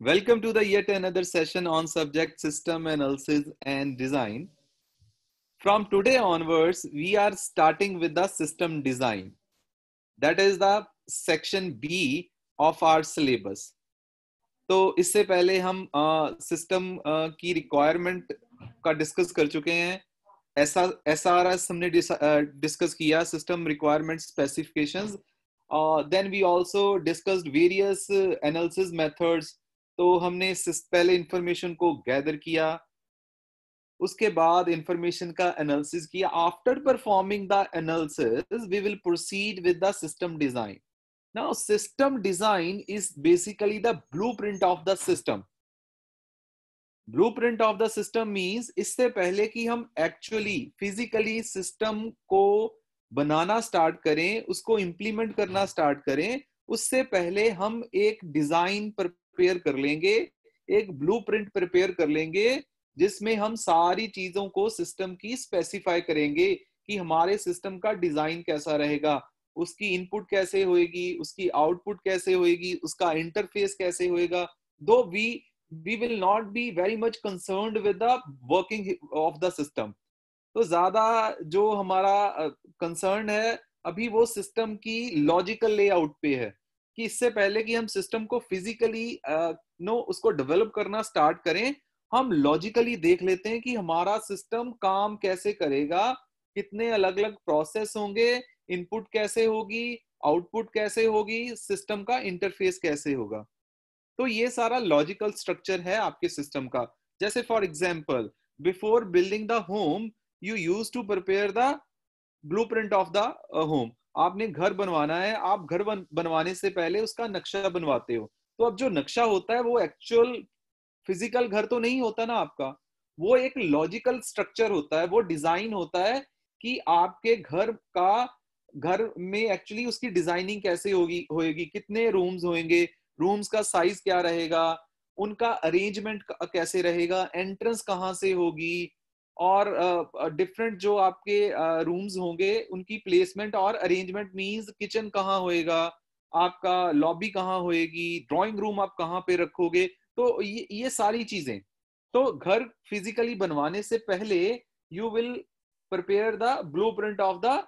Welcome to the yet another session on subject system analysis and design. From today onwards, we are starting with the system design. That is the section B of our syllabus. So, इससे पहले हम system की requirement का discuss कर चुके हैं ऐसा S R S हमने डिस्कस किया system requirement specifications then we also discussed various analysis methods तो हमने पहले इंफॉर्मेशन को गैदर किया उसके बाद इंफॉर्मेशन का एनालिसिस किया after performing the analysis we will proceed with the system design now system design is basically the blueprint of the system blueprint of the system means इससे पहले कि हम एक्चुअली फिजिकली सिस्टम को बनाना start करें उसको implement करना start करें उससे पहले हम एक डिजाइन पर प्रिपेयर कर लेंगे एक ब्लू प्रिंट प्रिपेयर कर लेंगे जिसमें हम सारी चीजों को सिस्टम की स्पेसिफाई करेंगे कि हमारे सिस्टम का डिजाइन कैसा रहेगा उसकी इनपुट कैसे होएगी उसकी आउटपुट कैसे होएगी उसका इंटरफेस कैसे होएगा दो we we will not be very much concern with the working of the system तो ज्यादा जो हमारा कंसर्न है अभी वो सिस्टम की लॉजिकल लेआउट पे है कि इससे पहले कि हम सिस्टम को फिजिकली नो उसको डेवलप करना स्टार्ट करें हम लॉजिकली देख लेते हैं कि हमारा सिस्टम काम कैसे करेगा कितने अलग अलग प्रोसेस होंगे इनपुट कैसे होगी आउटपुट कैसे होगी सिस्टम का इंटरफेस कैसे होगा तो ये सारा लॉजिकल स्ट्रक्चर है आपके सिस्टम का जैसे for example before building the home you use to prepare the blueprint of the home आपने घर बनवाना है आप घर बन, बनवाने से पहले उसका नक्शा बनवाते हो तो अब जो नक्शा होता है वो एक्चुअल फिजिकल घर तो नहीं होता ना आपका वो एक लॉजिकल स्ट्रक्चर होता है वो डिजाइन होता है कि आपके घर का घर में एक्चुअली उसकी डिजाइनिंग कैसे होगी होएगी कितने रूम्स होंगे रूम्स का साइज क्या रहेगा उनका अरेंजमेंट कैसे रहेगा एंट्रेंस कहाँ से होगी और डिफरेंट uh, जो आपके रूम्स uh, होंगे उनकी प्लेसमेंट और अरेंजमेंट मींस किचन कहाँ होएगा आपका लॉबी कहाँ होएगी ड्राइंग रूम आप कहाँ पे रखोगे तो ये ये सारी चीजें तो घर फिजिकली बनवाने से पहले you will prepare the blueprint of the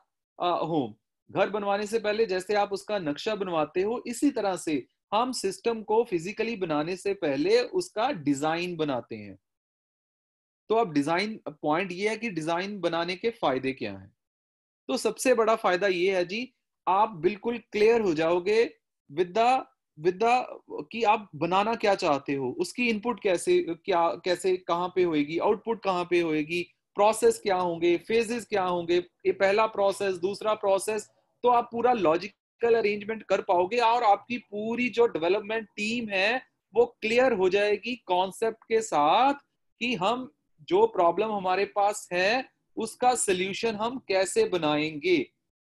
home घर बनवाने से पहले जैसे आप उसका नक्शा बनवाते हो इसी तरह से हम सिस्टम को फिजिकली बनाने से पहले उसका डिजाइन बनाते हैं तो अब डिजाइन पॉइंट ये है कि डिजाइन बनाने के फायदे क्या हैं तो सबसे बड़ा फायदा ये है जी आप बिल्कुल क्लियर हो जाओगे विद द विद द कि आप बनाना क्या चाहते हो उसकी इनपुट कैसे क्या कैसे कहाँ पे होएगी आउटपुट कहाँ पे होएगी प्रोसेस क्या होंगे फेजेस क्या होंगे ये पहला प्रोसेस दूसरा प्रोसेस तो आप पूरा लॉजिकल अरेंजमेंट कर पाओगे और आपकी पूरी जो डेवलपमेंट टीम है वो क्लियर हो जाएगी कॉन्सेप्ट के साथ कि हम जो प्रॉब्लम हमारे पास है उसका सोल्यूशन हम कैसे बनाएंगे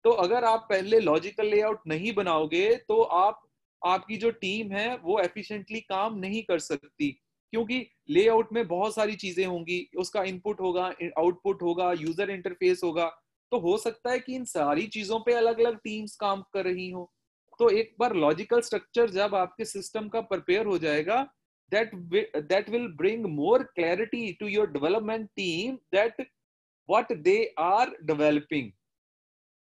तो अगर आप पहले लॉजिकल लेआउट नहीं बनाओगे तो आप आपकी जो टीम है वो एफिशिएंटली काम नहीं कर सकती क्योंकि लेआउट में बहुत सारी चीजें होंगी उसका इनपुट होगा आउटपुट होगा यूजर इंटरफेस होगा तो हो सकता है कि इन सारी चीजों पे अलग अलग टीम्स काम कर रही हो तो एक बार लॉजिकल स्ट्रक्चर जब आपके सिस्टम का प्रिपेयर हो जाएगा that that will bring more clarity to your development team that what they are developing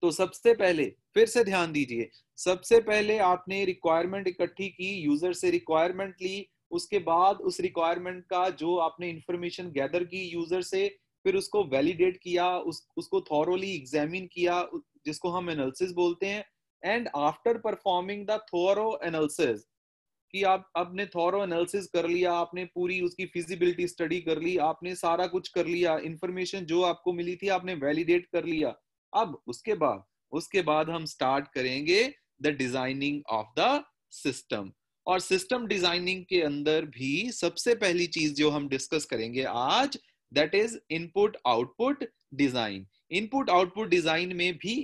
तो सबसे पहले फिर से ध्यान दीजिए सबसे पहले आपने रिक्वायरमेंट इकट्ठी की यूजर से रिक्वायरमेंट ली उसके बाद उस रिक्वायरमेंट का जो आपने इंफॉर्मेशन गैदर की यूजर से फिर उसको वैलिडेट किया उस उसको थॉरोली एग्जामिन किया जिसको हम एनालिसिस बोलते हैं and after performing the thorough analysis कि आप आपने थॉरो एनालिसिस कर लिया आपने पूरी उसकी फिजिबिलिटी स्टडी कर ली आपने सारा कुछ कर लिया इंफॉर्मेशन जो आपको मिली थी आपने वैलिडेट कर लिया अब उसके बाद उसके बाद हम स्टार्ट करेंगे the designing of the system और सिस्टम डिजाइनिंग के अंदर भी सबसे पहली चीज जो हम डिस्कस करेंगे आज that is input output design input output design में भी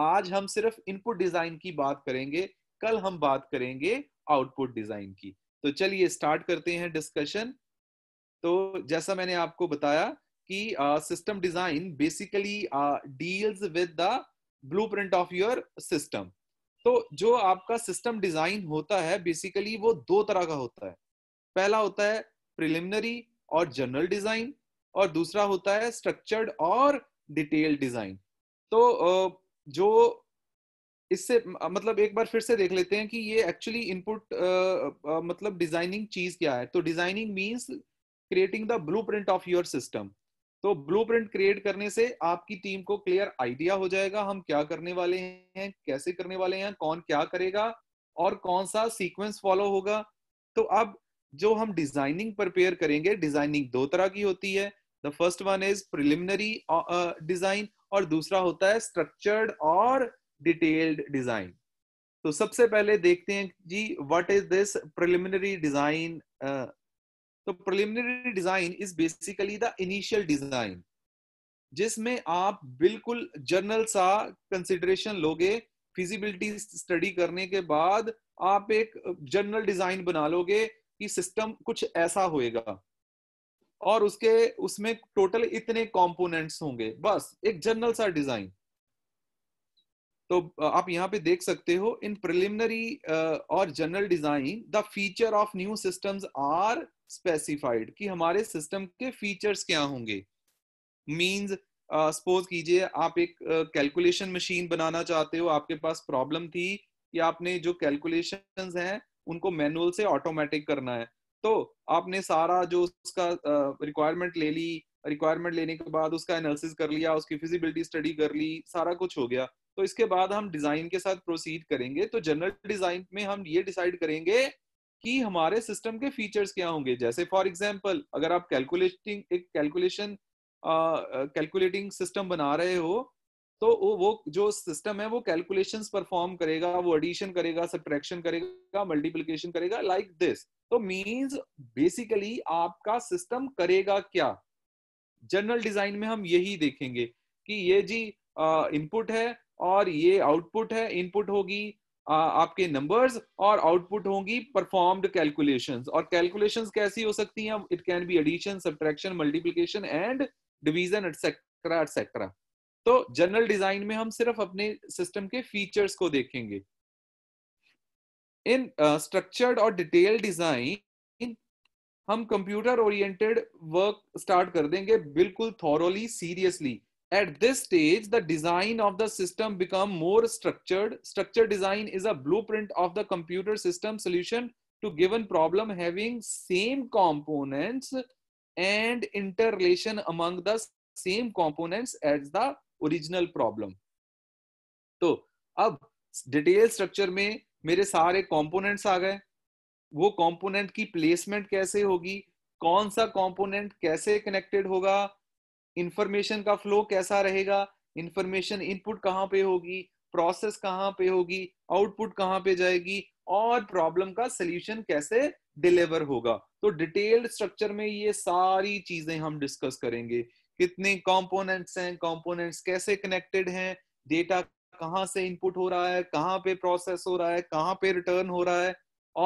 आज हम सिर्फ इनपुट डिजाइन की बात करेंगे कल हम बात करेंगे आउटपुट डिजाइन की तो चलिए स्टार्ट करते हैं डिस्कशन तो जैसा मैंने आपको बताया कि system design basically deals with the blueprint of your system तो जो आपका सिस्टम डिजाइन होता है बेसिकली वो दो तरह का होता है पहला होता है प्रिलिमिनरी और जनरल डिजाइन और दूसरा होता है स्ट्रक्चर्ड और डिटेल डिजाइन तो जो इससे मतलब एक बार फिर से देख लेते हैं कि ये एक्चुअली इनपुट मतलब डिजाइनिंग चीज क्या है तो designing means creating the blueprint of your system तो ब्लूप्रिंट क्रिएट करने से आपकी टीम को क्लियर आइडिया हो जाएगा हम क्या करने वाले हैं कैसे करने वाले हैं कौन क्या करेगा और कौन सा सीक्वेंस फॉलो होगा तो अब जो हम डिजाइनिंग प्रिपेयर करेंगे डिजाइनिंग दो तरह की होती है the first one is preliminary design और दूसरा होता है स्ट्रक्चर्ड और डिटेल्ड डिजाइन तो सबसे पहले देखते हैं जी what is this preliminary design तो preliminary design is basically the initial design जिसमें आप बिल्कुल जनरल सा कंसिडरेशन लोगे फिजिबिलिटी स्टडी करने के बाद आप एक जनरल डिजाइन बना लोगे कि सिस्टम कुछ ऐसा होएगा और उसके उसमें टोटल इतने कंपोनेंट्स होंगे बस एक जनरल सा डिजाइन तो आप यहाँ पे देख सकते हो इन प्रिलिमिनरी और general design the feature of new systems are specified कि हमारे सिस्टम के फीचर्स क्या होंगे मींस सपोज कीजिए आप एक कैलकुलेशन uh, मशीन बनाना चाहते हो आपके पास प्रॉब्लम थी कि आपने जो कैलकुलेशंस हैं उनको मैनुअल से ऑटोमेटिक करना है तो आपने सारा जो उसका रिक्वायरमेंट uh, ले ली रिक्वायरमेंट लेने के बाद उसका एनालिसिस कर लिया उसकी फिजिबिलिटी स्टडी कर ली सारा कुछ हो गया तो इसके बाद हम डिजाइन के साथ प्रोसीड करेंगे तो जनरल डिजाइन में हम ये डिसाइड करेंगे कि हमारे सिस्टम के फीचर्स क्या होंगे जैसे फॉर एग्जाम्पल अगर आप कैलकुलेटिंग एक कैलकुलेशन कैलकुलेटिंग सिस्टम बना रहे हो तो वो वो जो सिस्टम है वो कैलकुलेशंस परफॉर्म करेगा वो एडिशन करेगा सब्ट्रैक्शन करेगा मल्टीप्लिकेशन करेगा लाइक like दिस तो मींस बेसिकली आपका सिस्टम करेगा क्या जनरल डिजाइन में हम यही देखेंगे कि ये जी इनपुट है और ये आउटपुट है इनपुट होगी आपके नंबर्स और आउटपुट होंगी परफॉर्म्ड कैलकुलेशंस और कैलकुलेशंस कैसी हो सकती हैं it can be addition subtraction multiplication and division etcetera etcetera तो जनरल डिजाइन में हम सिर्फ अपने सिस्टम के फीचर्स को देखेंगे इन स्ट्रक्चर्ड और डिटेल डिजाइन हम कंप्यूटर ओरिएंटेड वर्क स्टार्ट कर देंगे बिल्कुल thoroughly seriously At this stage, the design of the system become more structured. structured design is a blueprint of the computer system solution to given problem having same components and interrelation among the same components as the original problem तो ab detail structure में मेरे सारे components आ गए वो component की placement कैसे होगी कौन सा कंपोनेंट कैसे कनेक्टेड होगा इंफॉर्मेशन का फ्लो कैसा रहेगा इंफॉर्मेशन इनपुट कहाँ पे होगी प्रोसेस कहाँ पे होगी आउटपुट कहाँ पे जाएगी और प्रॉब्लम का सोल्यूशन कैसे डिलीवर होगा तो डिटेल्ड स्ट्रक्चर में ये सारी चीजें हम डिस्कस करेंगे कितने कंपोनेंट्स हैं कंपोनेंट्स कैसे कनेक्टेड हैं डेटा कहाँ से इनपुट हो रहा है कहाँ पे प्रोसेस हो रहा है कहाँ पे रिटर्न हो रहा है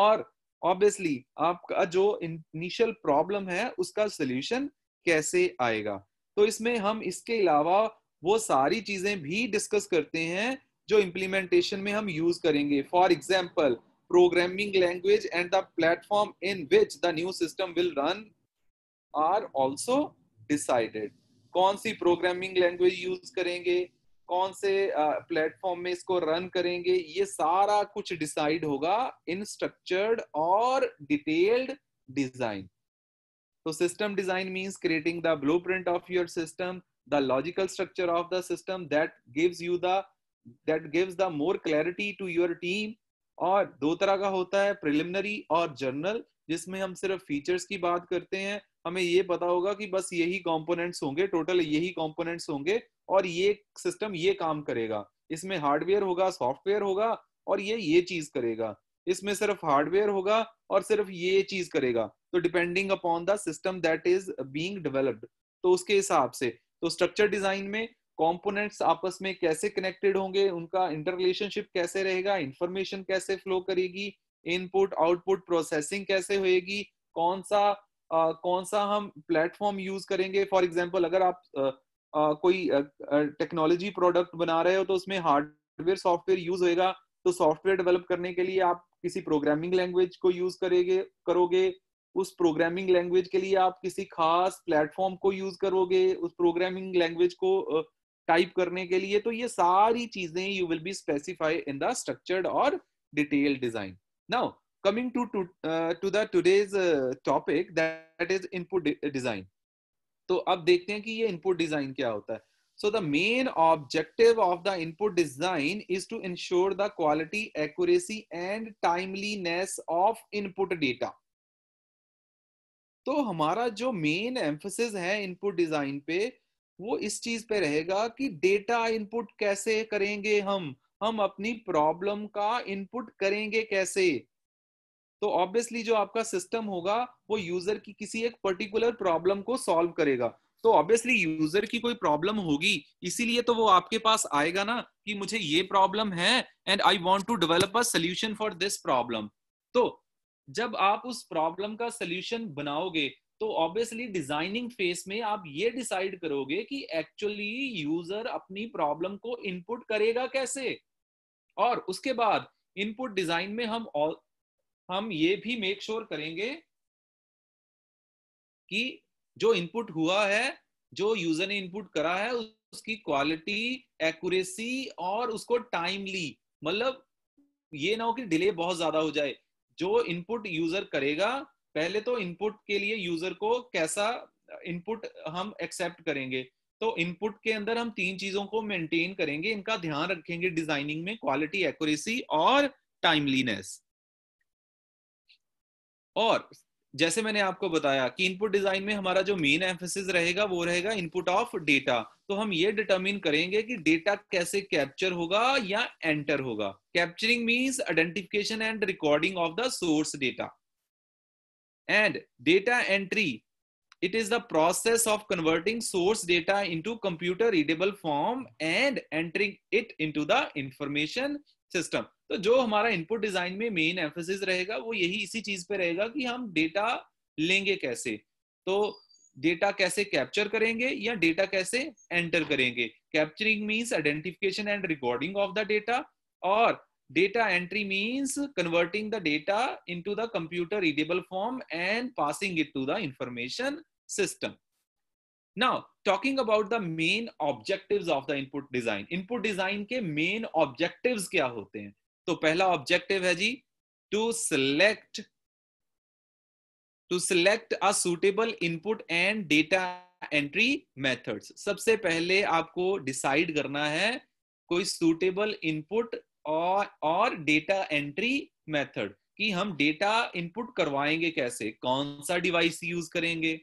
और ऑब्वियसली आपका जो इनिशियल प्रॉब्लम है उसका सोल्यूशन कैसे आएगा तो इसमें हम इसके अलावा वो सारी चीजें भी डिस्कस करते हैं जो इम्प्लीमेंटेशन में हम यूज करेंगे for example programming language and the platform in which the new system will run are also decided कौन सी प्रोग्रामिंग लैंग्वेज यूज करेंगे कौन से प्लेटफॉर्म uh, में इसको रन करेंगे ये सारा कुछ डिसाइड होगा इन स्ट्रक्चर्ड और detailed design So system design means creating the blueprint of your system, the logical structure of the system that gives you the that gives the more clarity to your team और दो तरह का होता है preliminary और journal जिसमें हम सिर्फ फीचर्स की बात करते हैं हमें ये पता होगा कि बस यही कंपोनेंट्स होंगे टोटल यही कंपोनेंट्स होंगे और ये सिस्टम ये काम करेगा इसमें हार्डवेयर होगा सॉफ्टवेयर होगा और ये ये चीज करेगा इसमें सिर्फ हार्डवेयर होगा और सिर्फ ये चीज करेगा तो depending upon the system that is being developed तो उसके हिसाब से तो स्ट्रक्चर डिजाइन में कंपोनेंट्स आपस में कैसे कनेक्टेड होंगे उनका इंटरलेशनशिप कैसे रहेगा इंफॉर्मेशन कैसे फ्लो करेगी इनपुट आउटपुट प्रोसेसिंग कैसे होगी कौन सा आ, कौन सा हम प्लेटफॉर्म यूज करेंगे फॉर एग्जाम्पल अगर आप आ, आ, कोई टेक्नोलॉजी प्रोडक्ट बना रहे हो तो उसमें हार्डवेयर सॉफ्टवेयर यूज होएगा तो सॉफ्टवेयर डेवलप करने के लिए आप किसी प्रोग्रामिंग लैंग्वेज को यूज करेंगे करोगे उस प्रोग्रामिंग लैंग्वेज के लिए आप किसी खास प्लेटफॉर्म को यूज करोगे उस प्रोग्रामिंग लैंग्वेज को टाइप करने के लिए तो ये सारी चीजें you will be specify in the structured और detail design now coming to to to to topic that is input design तो अब देखते हैं कि ये इनपुट डिजाइन क्या होता है So the main objective of the input design is to ensure the quality, accuracy and timeliness of input data. तो हमारा जो मेन एम्फोसिस है इनपुट डिजाइन पे वो इस चीज पे रहेगा कि डेटा इनपुट कैसे करेंगे हम हम अपनी प्रॉब्लम का इनपुट करेंगे कैसे तो ऑब्वियसली जो आपका सिस्टम होगा वो यूजर की किसी एक पर्टिकुलर प्रॉब्लम को सॉल्व करेगा तो ऑब्वियसली यूजर की कोई प्रॉब्लम होगी इसीलिए तो वो आपके पास आएगा ना कि मुझे ये प्रॉब्लम है and I want to develop a solution for this problem तो जब आप उस प्रॉब्लम का सोल्यूशन बनाओगे तो ऑब्वियसली डिजाइनिंग फेस में आप ये डिसाइड करोगे कि एक्चुअली यूजर अपनी प्रॉब्लम को इनपुट करेगा कैसे और उसके बाद इनपुट डिजाइन में हम हम ये भी मेक श्योर sure करेंगे कि जो इनपुट हुआ है जो यूजर ने इनपुट करा है उसकी क्वालिटी एक्यूरेसी और उसको टाइमली मतलब ये ना हो कि डिले बहुत ज्यादा हो जाए जो इनपुट यूजर करेगा पहले तो इनपुट के लिए यूजर को कैसा इनपुट हम एक्सेप्ट करेंगे तो इनपुट के अंदर हम तीन चीजों को मेंटेन करेंगे इनका ध्यान रखेंगे डिजाइनिंग में क्वालिटी एक्यूरेसी और टाइमलीनेस और जैसे मैंने आपको बताया कि इनपुट डिजाइन में हमारा जो मेन एम्फोसिस रहेगा वो रहेगा इनपुट ऑफ डेटा तो हम ये डिटरमिन करेंगे कि डेटा कैसे कैप्चर होगा या एंटर होगा capturing means identification and recording of the source data and data entry it is the process of converting source data into computer readable form and entering it into the information system तो जो हमारा input design में main emphasis रहेगा वो यही इसी चीज पे रहेगा कि हम डेटा लेंगे कैसे तो डेटा कैसे कैप्चर करेंगे या डेटा कैसे एंटर करेंगे capturing means identification and recording of the data और data entry means converting the data into the computer readable form and passing it to the information system now talking about the main objective of the input design input design के main objective क्या होते हैं तो पहला objective है जी to select to select a suitable input and data entry methods सबसे पहले आपको डिसाइड करना है कोई सुटेबल इनपुट और डेटा एंट्री मैथड कि हम डेटा इनपुट करवाएंगे कैसे कौन सा डिवाइस यूज करेंगे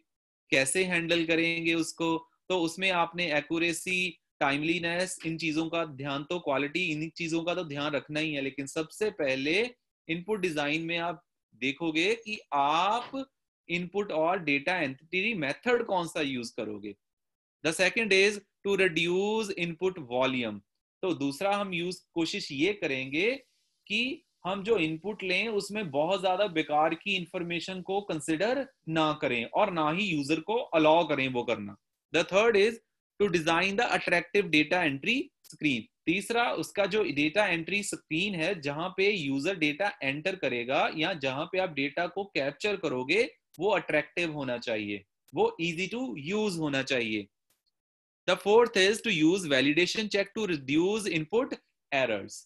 कैसे हैंडल करेंगे उसको तो उसमें आपने एक्यूरेसी टाइमलीनेस इन चीजों का ध्यान तो क्वालिटी इन चीजों का तो ध्यान रखना ही है लेकिन सबसे पहले इनपुट डिजाइन में आप देखोगे कि आप इनपुट और डेटा एंटिटी मेथड कौन सा यूज करोगे the second is to reduce input volume तो दूसरा हम यूज कोशिश ये करेंगे कि हम जो इनपुट लें उसमें बहुत ज्यादा बेकार की इंफॉर्मेशन को कंसिडर ना करें और ना ही यूजर को अलाउ करें वो करना the third is to design the attractive data entry screen तीसरा उसका जो डेटा एंट्री स्क्रीन है जहां पे यूजर डेटा एंटर करेगा या जहां पे आप डेटा को कैप्चर करोगे वो अट्रैक्टिव होना चाहिए वो इजी टू यूज होना चाहिए the fourth is to use validation check to reduce input errors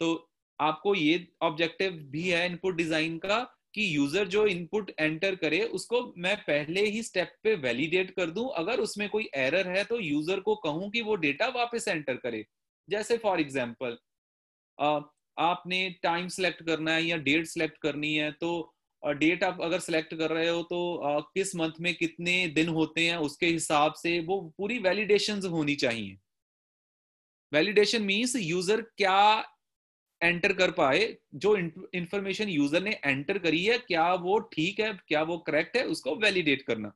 तो आपको ये ऑब्जेक्टिव भी है इनपुट डिजाइन का कि यूजर जो इनपुट एंटर करे उसको मैं पहले ही स्टेप पे वैलिडेट कर दूं अगर उसमें कोई एरर है तो यूजर को कहूं कि वो डेटा वापस एंटर करे जैसे फॉर एग्जाम्पल आपने टाइम सेलेक्ट करना है या डेट सेलेक्ट करनी है तो डेट आप अगर सेलेक्ट कर रहे हो तो आ, किस मंथ में कितने दिन होते हैं उसके हिसाब से वो पूरी वैलिडेशन होनी चाहिए वैलिडेशन मीन्स यूजर क्या एंटर कर पाए जो इंफॉर्मेशन यूजर ने एंटर करी है क्या वो ठीक है क्या वो करेक्ट है उसको वैलिडेट करना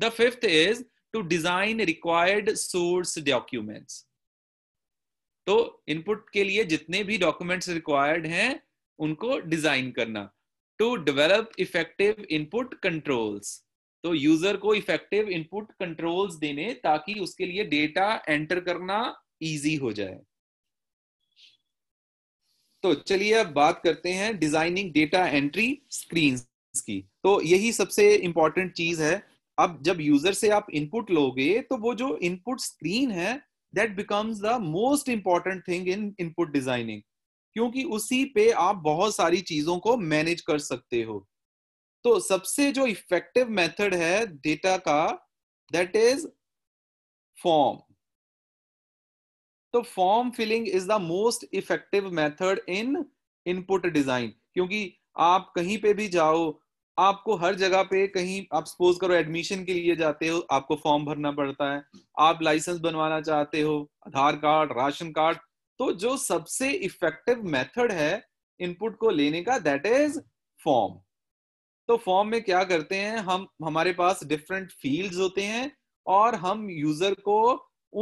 the fifth is to design required source documents तो इनपुट के लिए जितने भी डॉक्यूमेंट्स रिक्वायर्ड हैं उनको डिजाइन करना to develop effective input controls तो यूजर को इफेक्टिव इनपुट कंट्रोल्स देने ताकि उसके लिए डेटा एंटर करना इजी हो जाए तो चलिए अब बात करते हैं डिजाइनिंग डेटा एंट्री स्क्रीन की तो यही सबसे इंपॉर्टेंट चीज है अब जब यूजर से आप इनपुट लोगे तो वो जो इनपुट स्क्रीन है that becomes the most important thing in input designing क्योंकि उसी पे आप बहुत सारी चीजों को मैनेज कर सकते हो तो सबसे जो इफेक्टिव मेथड है डेटा का दैट इज फॉर्म तो form filling is the most effective method in input design क्योंकि आप कहीं पे भी जाओ आपको हर जगह पे कहीं आप सपोज करो एडमिशन के लिए जाते हो आपको फॉर्म भरना पड़ता है आप लाइसेंस बनवाना चाहते हो आधार कार्ड राशन कार्ड तो जो सबसे इफेक्टिव मेथड है इनपुट को लेने का दैट इज फॉर्म तो फॉर्म में क्या करते हैं हम हमारे पास डिफरेंट फील्ड्स होते हैं और हम यूजर को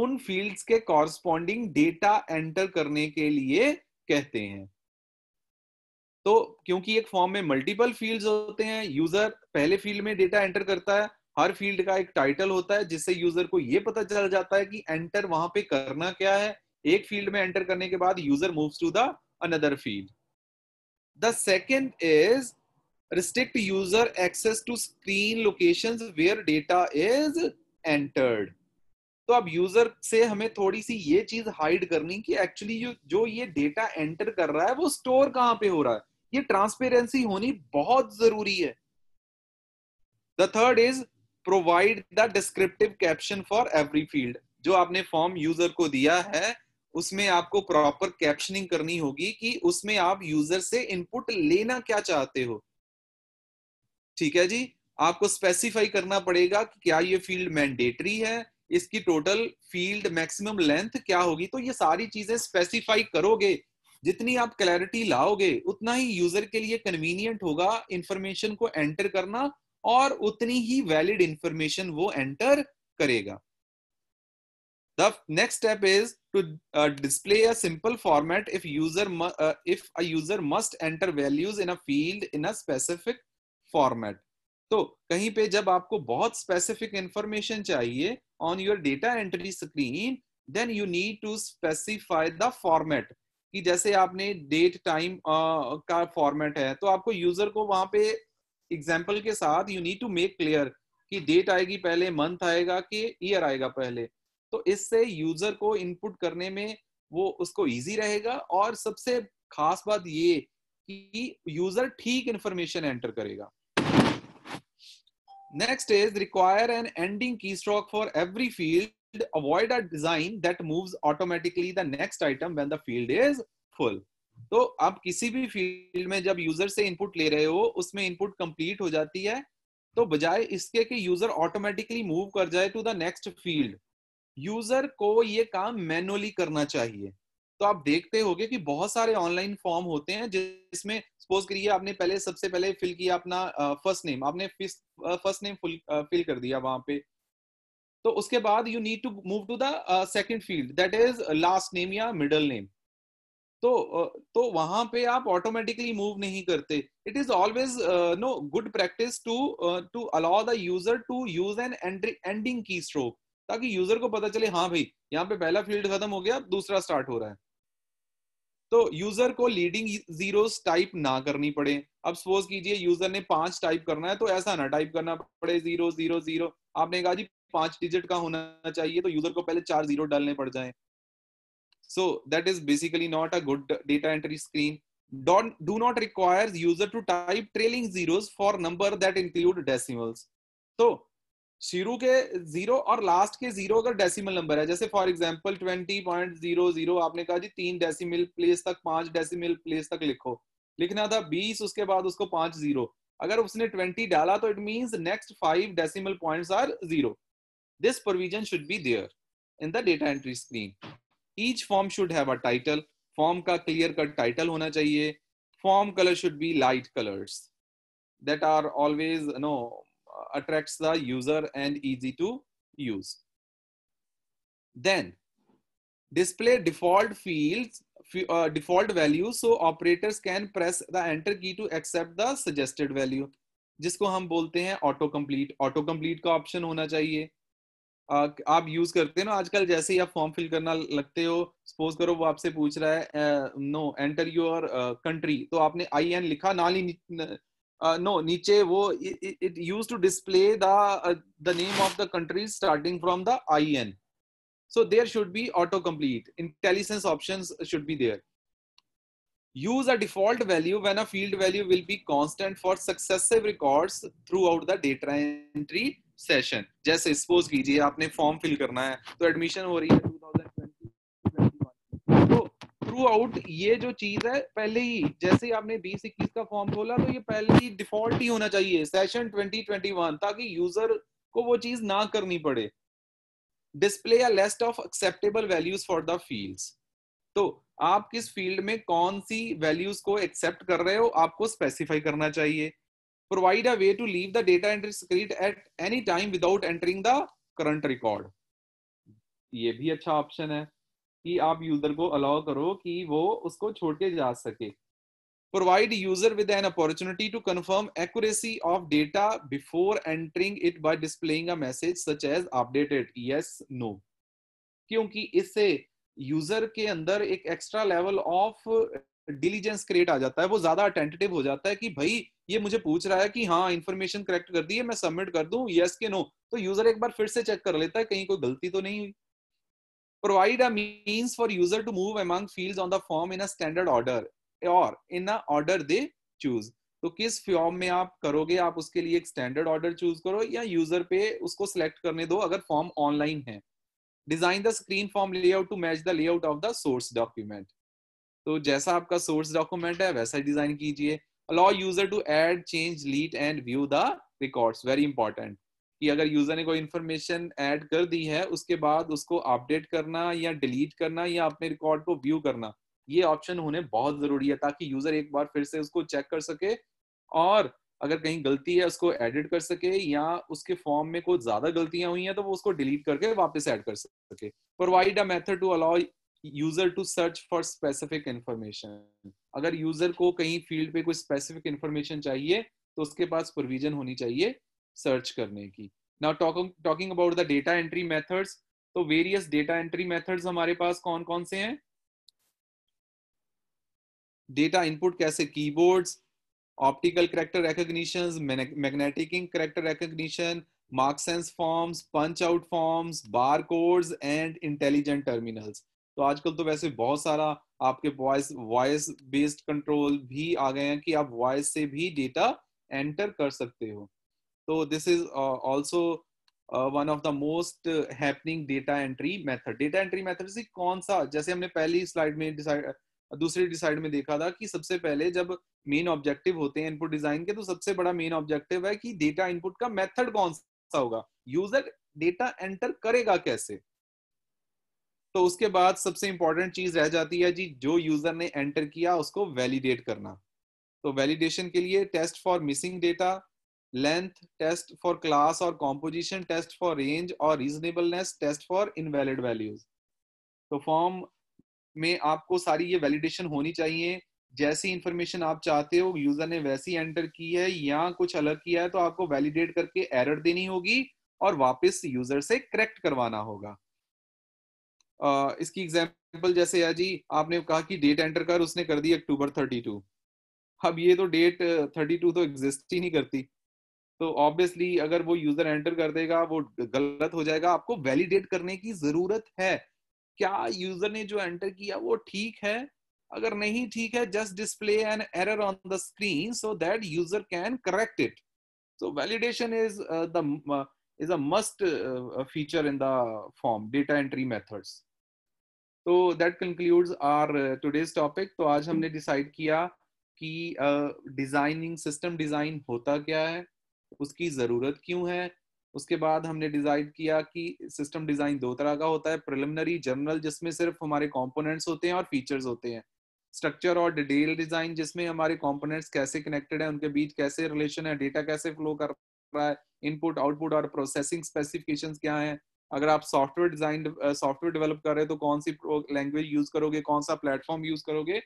उन फील्ड्स के कॉरस्पॉन्डिंग डेटा एंटर करने के लिए कहते हैं तो क्योंकि एक फॉर्म में मल्टीपल फील्ड्स होते हैं यूजर पहले फील्ड में डेटा एंटर करता है हर फील्ड का एक टाइटल होता है जिससे यूजर को यह पता चल जाता है कि एंटर वहां पे करना क्या है एक फील्ड में एंटर करने के बाद user moves to the another field the second is restrict user access to screen locations where data is entered तो अब यूजर से हमें थोड़ी सी ये चीज हाइड करनी कि एक्चुअली जो जो ये डेटा एंटर कर रहा है वो स्टोर कहाँ पे हो रहा है ये ट्रांसपेरेंसी होनी बहुत जरूरी है the third is provide the descriptive caption for every field जो आपने फॉर्म यूजर को दिया है उसमें आपको प्रॉपर कैप्शनिंग करनी होगी कि उसमें आप यूजर से इनपुट लेना क्या चाहते हो ठीक है जी आपको स्पेसिफाई करना पड़ेगा कि क्या ये फील्ड मैंडेटरी है इसकी टोटल फील्ड मैक्सिमम लेंथ क्या होगी तो ये सारी चीजें स्पेसिफाई करोगे जितनी आप क्लैरिटी लाओगे उतना ही यूजर के लिए कन्वीनियंट होगा इंफॉर्मेशन को एंटर करना और उतनी ही वैलिड इंफॉर्मेशन वो एंटर करेगा the next step is to display a simple format if user if a user must enter values in a field in a specific format तो कहीं पे जब आपको बहुत स्पेसिफिक इंफॉर्मेशन चाहिए on your data entry screen then you need to specify the format कि जैसे आपने डेट टाइम का फॉर्मेट है तो आपको यूजर को वहां पे एग्जाम्पल के साथ you need to make clear कि डेट आएगी पहले मंथ आएगा कि ईयर आएगा पहले तो इससे यूजर को इनपुट करने में वो उसको इजी रहेगा और सबसे खास बात ये कि यूजर ठीक इंफॉर्मेशन एंटर करेगा Next is require an ending keystroke for every field. Avoid a design that moves automatically the next item when the field is full. तो आप किसी भी फील्ड में जब यूजर से इनपुट ले रहे हो उसमें इनपुट कंप्लीट हो जाती है तो बजाय इसके कि यूजर ऑटोमेटिकली मूव कर जाए to the next field user को ये काम मैनुअली करना चाहिए तो आप देखते हो कि बहुत सारे ऑनलाइन फॉर्म होते हैं जिसमें सपोज करिए आपने पहले सबसे पहले फिल किया अपना फर्स्ट नेम आपने फर्स्ट नेम फिल कर दिया वहां पे तो उसके बाद you need to move to the second field that is last name या मिडल नेम तो तो वहां पे आप ऑटोमेटिकली मूव नहीं करते it is always no good practice to to allow the user to use an ending key stroke ताकि user को पता चले हाँ भाई यहाँ पे पहला फील्ड खत्म हो गया दूसरा स्टार्ट हो रहा है तो यूजर को लीडिंग जीरोस टाइप ना करनी पड़े अब सपोज कीजिए यूजर ने पांच टाइप करना है तो ऐसा ना टाइप करना पड़े जीरो जीरो जीरो आपने कहा जी पांच डिजिट का होना चाहिए तो यूजर को पहले चार जीरो डालने पड़ जाए so that is basically not a good data entry screen don't do not require user to type trailing zero for number that include decimals तो शुरू के जीरो और लास्ट के जीरो अगर डेसिमल नंबर है जैसे फॉर एग्जांपल 20.00 आपने कहा जी तीन डेसिमल प्लेस तक पांच डेसिमल प्लेस तक लिखो लिखना था 20 उसके बाद उसको पांच जीरो अगर उसने 20 डाला तो it means next five decimal points are zero this provision should be there in the data entry screen each form should have title form का क्लियर कट टाइटल होना चाहिए form colour should be light colours that are always no attracts the user and easy to use. Then display default fields, uh, default value so operators can press the enter key to accept the suggested value. जिसको हम बोलते हैं auto complete auto complete का option होना चाहिए Uh, आप use करते हो ना आजकल जैसे ही आप फॉर्म फिल करना लगते हो सपोज करो वो आपसे पूछ रहा है नो एंटर योर कंट्री तो आपने आई एन लिखा नाल ही नो नीचे वो it use to display the the name of the country starting from the I N so there should be auto complete intelligence options should be there use a default value when a field value will be constant for successive records throughout the data entry session जैसे suppose कीजिए आपने form fill करना है तो admission हो रही है through out ये जो चीज है पहले ही जैसे ही आपने बीस इक्कीस का फॉर्म खोला तो ये पहले ही डिफॉल्ट ही होना चाहिए सेशन ट्वेंटी ट्वेंटी वन ताकि यूजर को वो चीज ना करनी पड़े डिस्प्ले या list of acceptable values for the fields तो आप किस फील्ड में कौन सी वैल्यूज को एक्सेप्ट कर रहे हो आपको स्पेसिफाई करना चाहिए provide a way to leave the data entry screen at any time without entering the current record ये भी अच्छा ऑप्शन है कि आप यूजर को अलाउ करो कि वो उसको छोड़ के जा सके provide user with an opportunity to confirm accuracy of data before entering it by displaying a message such as updated yes no क्योंकि इससे यूजर के अंदर एक extra level of diligence create आ जाता है वो ज्यादा अटेंटेटिव हो जाता है कि भाई ये मुझे पूछ रहा है कि हाँ इन्फॉर्मेशन करेक्ट कर दी है मैं सबमिट कर दूं यस के नो तो यूजर एक बार फिर से चेक कर लेता है कहीं कोई गलती तो नहीं हुई provide a means for user to move among fields on the form in a standard order or in a order they choose तो किस फॉर्म में आप करोगे आप उसके लिए एक स्टैंडर्ड ऑर्डर चूज करो या यूजर पे उसको सिलेक्ट करने दो अगर फॉर्म ऑनलाइन है design the screen form layout to match the layout of the source document तो जैसा आपका सोर्स डॉक्यूमेंट है वैसा डिजाइन कीजिए allow user to add change delete and view the records very important कि अगर यूजर ने कोई इन्फॉर्मेशन ऐड कर दी है उसके बाद उसको अपडेट करना या डिलीट करना या अपने रिकॉर्ड को व्यू करना ये ऑप्शन होने बहुत जरूरी है ताकि यूजर एक बार फिर से उसको चेक कर सके और अगर कहीं गलती है उसको एडिट कर सके या उसके फॉर्म में कोई ज्यादा गलतियां हुई हैं तो वो उसको डिलीट करके वापस ऐड कर सके provide a method to allow user to search for specific information अगर यूजर को कहीं फील्ड पे कोई स्पेसिफिक इंफॉर्मेशन चाहिए तो उसके पास प्रोविजन होनी चाहिए सर्च करने की now talking about the data entry methods तो वेरियस डेटा एंट्री मेथड्स हमारे पास कौन कौन से हैं डेटा इनपुट कैसे keyboards optical character recognition magnetic ink character recognition mark sense forms punch out forms bar codes and intelligent terminals तो आजकल तो वैसे बहुत सारा आपके वॉइस वॉइस बेस्ड कंट्रोल भी आ गए हैं कि आप वॉइस से भी डेटा एंटर कर सकते हो तो this is also one of the most happening data entry method data entry method से कौन सा जैसे हमने पहली स्लाइड में डिसाइड uh, दूसरी डिसाइड में देखा था कि सबसे पहले जब मेन ऑब्जेक्टिव होते हैं इनपुट डिजाइन के तो सबसे बड़ा मेन ऑब्जेक्टिव है कि डेटा इनपुट का मेथड कौन सा होगा यूजर डेटा एंटर करेगा कैसे तो उसके बाद सबसे इंपॉर्टेंट चीज रह जाती है जी जो यूजर ने एंटर किया उसको वैलिडेट करना तो वैलिडेशन के लिए test for missing data length test for class or composition test for range or reasonableness test for invalid values तो फॉर्म में आपको सारी ये वैलिडेशन होनी चाहिए जैसी इंफॉर्मेशन आप चाहते हो यूजर ने वैसी एंटर की है या कुछ अलग किया है तो आपको वैलिडेट करके एरर देनी होगी और वापस यूजर से करेक्ट करवाना होगा uh, इसकी एग्जाम्पल जैसे है जी आपने कहा कि डेट एंटर कर उसने कर दी अक्टूबर 32 अब ये तो डेट 32 तो एग्जिस्ट ही नहीं करती तो ऑब्वियसली अगर वो यूजर एंटर कर देगा वो गलत हो जाएगा आपको वैलिडेट करने की जरूरत है क्या यूजर ने जो एंटर किया वो ठीक है अगर नहीं ठीक है just display an error on the screen so that user can correct it so validation is the is a must feature in the form data entry method तो that concludes our today's topic तो आज हमने decide किया कि designing system design होता क्या है उसकी ज़रूरत क्यों है उसके बाद हमने डिसाइड किया कि सिस्टम डिज़ाइन दो तरह का होता है प्रिलिमिनरी जनरल जिसमें सिर्फ हमारे कंपोनेंट्स होते हैं और फीचर्स होते हैं स्ट्रक्चर और डिटेल डिज़ाइन जिसमें हमारे कंपोनेंट्स कैसे कनेक्टेड हैं उनके बीच कैसे रिलेशन है डेटा कैसे फ्लो कर रहा है इनपुट आउटपुट और प्रोसेसिंग स्पेसिफिकेशन क्या है अगर आप सॉफ्टवेयर डिजाइन सॉफ्टवेयर डेवलप कर रहे हो तो कौन सी लैंग्वेज यूज करोगे कौन सा प्लेटफॉर्म यूज करोगे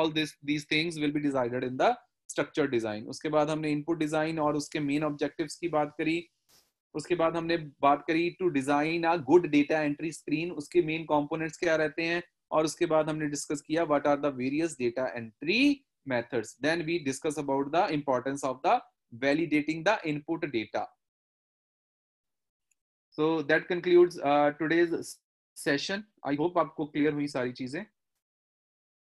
all this these things will be decided in the structure design उसके बाद हमने इनपुट डिजाइन और उसके मेन ऑब्जेक्टिव्स की बात करी उसके बाद हमने बात करी to design a good data entry screen उसके मेन कंपोनेंट्स क्या रहते हैं और उसके बाद हमने डिस्कस किया what are the various data entry methods then we discuss about the importance of the validating the input data so that concludes uh, session I hope आपको क्लियर हुई सारी चीजें